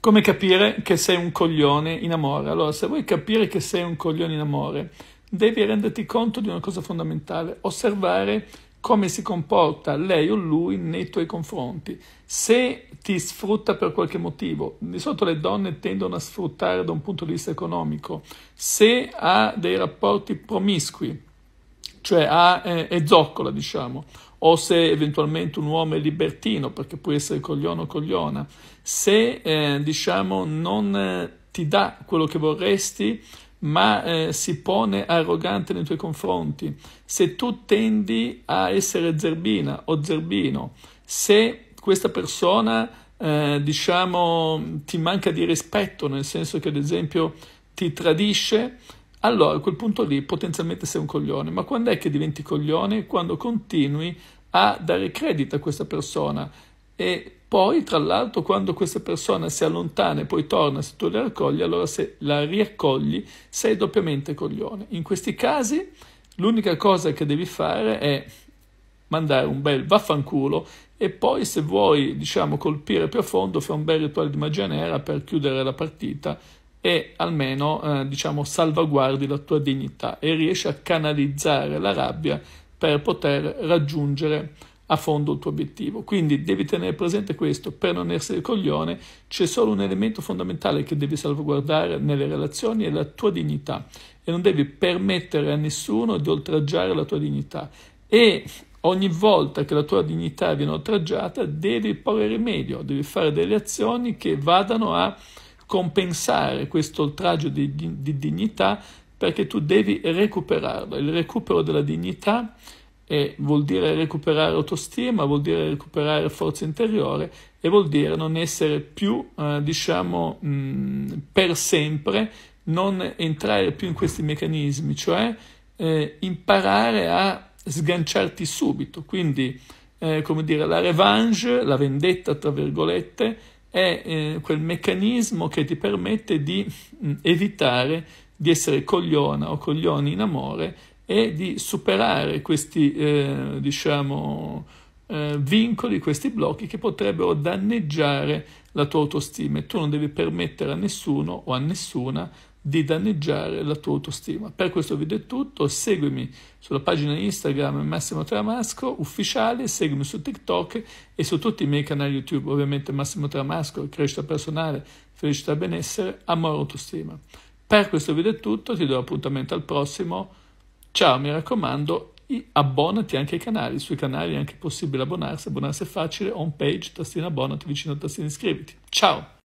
Come capire che sei un coglione in amore? Allora, se vuoi capire che sei un coglione in amore, devi renderti conto di una cosa fondamentale, osservare come si comporta lei o lui nei tuoi confronti. Se ti sfrutta per qualche motivo, di solito le donne tendono a sfruttare da un punto di vista economico, se ha dei rapporti promiscui, cioè ha, è, è zoccola, diciamo, o se eventualmente un uomo è libertino, perché può essere coglione o cogliona, se eh, diciamo non eh, ti dà quello che vorresti, ma eh, si pone arrogante nei tuoi confronti, se tu tendi a essere zerbina o zerbino, se questa persona eh, diciamo ti manca di rispetto, nel senso che ad esempio ti tradisce, allora a quel punto lì potenzialmente sei un coglione, ma quando è che diventi coglione? Quando continui a dare credito a questa persona e poi tra l'altro quando questa persona si allontana e poi torna, se tu la raccogli, allora se la riaccogli sei doppiamente coglione. In questi casi l'unica cosa che devi fare è mandare un bel vaffanculo e poi se vuoi diciamo colpire più a fondo fai un bel rituale di magia nera per chiudere la partita e almeno eh, diciamo salvaguardi la tua dignità e riesci a canalizzare la rabbia per poter raggiungere a fondo il tuo obiettivo. Quindi devi tenere presente questo, per non essere coglione c'è solo un elemento fondamentale che devi salvaguardare nelle relazioni è la tua dignità e non devi permettere a nessuno di oltraggiare la tua dignità e ogni volta che la tua dignità viene oltraggiata devi porre rimedio, devi fare delle azioni che vadano a compensare questo oltraggio di, di, dignità perché tu devi recuperarlo. Il recupero della dignità è, vuol dire recuperare autostima, vuol dire recuperare forza interiore e vuol dire non essere più, eh, diciamo, mh, mm, per sempre, non entrare più in questi meccanismi, cioè eh, imparare a sganciarti subito. Quindi, eh, come dire, la revenge, la vendetta, tra virgolette, è eh, quel meccanismo che ti permette di mm, evitare di essere cogliona o coglioni in amore e di superare questi, eh, diciamo, eh, vincoli, questi blocchi che potrebbero danneggiare la tua autostima e tu non devi permettere a nessuno o a nessuna di danneggiare la tua autostima. Per questo video è tutto, seguimi sulla pagina Instagram Massimo Tramasco ufficiale, seguimi su TikTok e su tutti i miei canali YouTube, ovviamente Massimo Tramasco, crescita personale, felicità, benessere, amore, autostima. Per questo video è tutto, ti do appuntamento al prossimo, ciao mi raccomando abbonati anche ai canali, sui canali è anche possibile abbonarsi, abbonarsi è facile, home page, tastino abbonati, vicino a tastino iscriviti. Ciao!